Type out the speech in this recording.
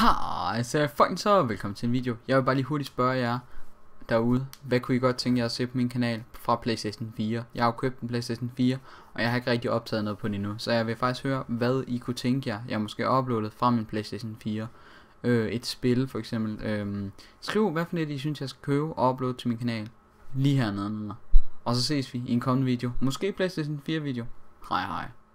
Hej så folk så, velkommen til en video. Jeg vil bare lige hurtigt spørge jer derude, hvad kunne I godt tænke jer at se på min kanal fra Playstation 4? Jeg har jo købt en Playstation 4, og jeg har ikke rigtig optaget noget på den endnu, så jeg vil faktisk høre, hvad I kunne tænke jer, jeg måske har uploadet fra min Playstation 4. Øh, et spil for eksempel. Øh, skriv, hvad for det, I synes, jeg skal købe og uploade til min kanal. Lige hernede Og så ses vi i en kommende video. Måske Playstation 4 video. Hej hej.